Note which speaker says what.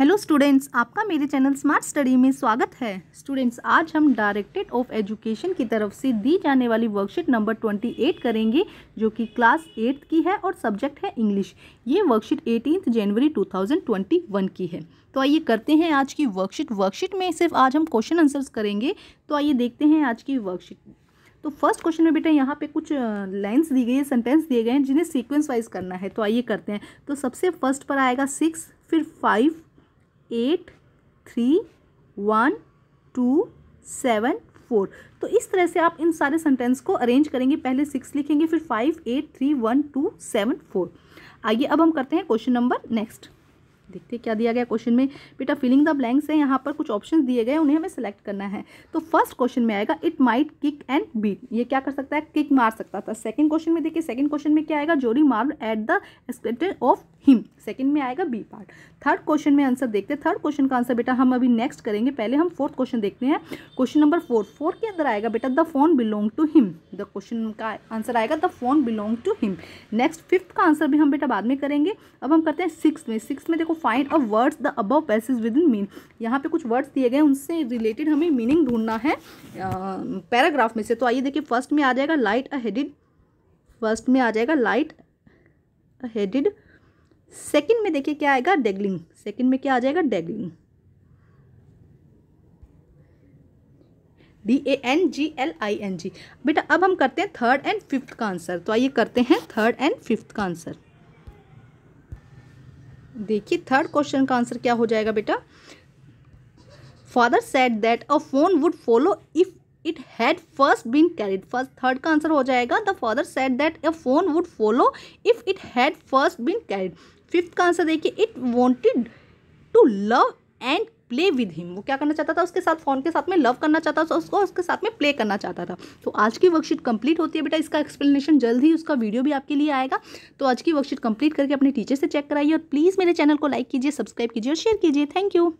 Speaker 1: hello students आपका मेरे channel smart study में स्वागत है स्टूडेंट्स आज हम डायरेक्टेड ऑफ एजुकेशन की तरफ से दी जाने वाली वर्कशीट नंबर ट्वेंटी एट करेंगे जो कि क्लास एट्थ की है और सब्जेक्ट है इंग्लिश ये वर्कशीट एटीनथ जनवरी टू थाउजेंड ट्वेंटी वन की है तो आइए करते हैं आज की वर्कशीट वर्कशीट में सिर्फ आज हम क्वेश्चन आंसर्स करेंगे तो आइए देखते हैं आज की वर्कशीट तो फर्स्ट क्वेश्चन में बेटा यहाँ पे कुछ लाइन्स दी गई है सेंटेंस दिए गए हैं जिन्हें सीक्वेंस वाइज करना है तो आइए करते हैं तो सबसे फर्स्ट पर आएगा सिक्स फिर five eight three one two seven four तो इस तरह से आप इन सारे सेंटेंस को अरेंज करेंगे पहले सिक्स लिखेंगे फिर five eight three one two seven four आइए अब हम करते हैं क्वेश्चन नंबर नेक्स्ट देखते क्या दिया गया क्वेश्चन में बेटा फिलिंग द ब्लैंक्स है यहाँ पर कुछ ऑप्शन दिए गए उन्हें हमें सेलेक्ट करना है तो फर्स्ट क्वेश्चन में आएगा it might kick and beat ये क्या कर सकता है किक मार सकता था सेकंड क्वेश्चन में देखिए सेकंड क्वेश्चन में क्या आएगा जोरी मार्ड at the expected of him second में आएगा बी पार्ट थर्ड क्वेश्चन में आंसर देखते हैं थर्ड क्वेश्चन का आंसर बेटा हम अभी नेक्स्ट करेंगे पहले हम फोर्थ क्वेश्चन देखते हैं क्वेश्चन नंबर फोर फोर के अंदर आएगा बेटा the phone belong to him the question का आंसर आएगा the phone belong to him next fifth का आंसर भी हम बेटा बाद में करेंगे अब हम करते हैं सिक्स में सिक्स में देखो find a words the above passage within mean यहाँ पे कुछ वर्ड्स दिए गए उनसे रिलेटेड हमें मीनिंग ढूंढना है पैराग्राफ में से तो आइए देखिए फर्स्ट में आ जाएगा लाइट अ हेडिड फर्स्ट में आ जाएगा लाइट अ हेडिड सेकंड में देखिए क्या आएगा डेगलिंग सेकंड में क्या आ जाएगा dangling D A N G L I N G बेटा अब हम करते हैं थर्ड एंड फिफ्थ का आंसर तो आइए करते हैं थर्ड एंड फिफ्थ का आंसर देखिए थर्ड क्वेश्चन का आंसर क्या हो जाएगा बेटा father set that a phone would follow if it had first been carried first third का आंसर हो जाएगा the father set that a phone would follow if it had first been carried fifth का answer देखिए it wanted to love and play with him वो क्या करना चाहता था उसके साथ फोन के साथ में लव करना चाहता था उसको उसके साथ में प्ले करना चाहता था तो आज की वर्कशीट कंप्लीट होती है बेटा इसका एक्सप्लेनेशन जल्द ही उसका वीडियो भी आपके लिए आएगा तो आज की वर्कशीट कंप्लीट करके अपने टीचर से चेक कराइए और प्लीज़ मेरे चैनल को लाइक कीजिए सब्सक्राइब कीजिए और शेयर कीजिए थैंक यू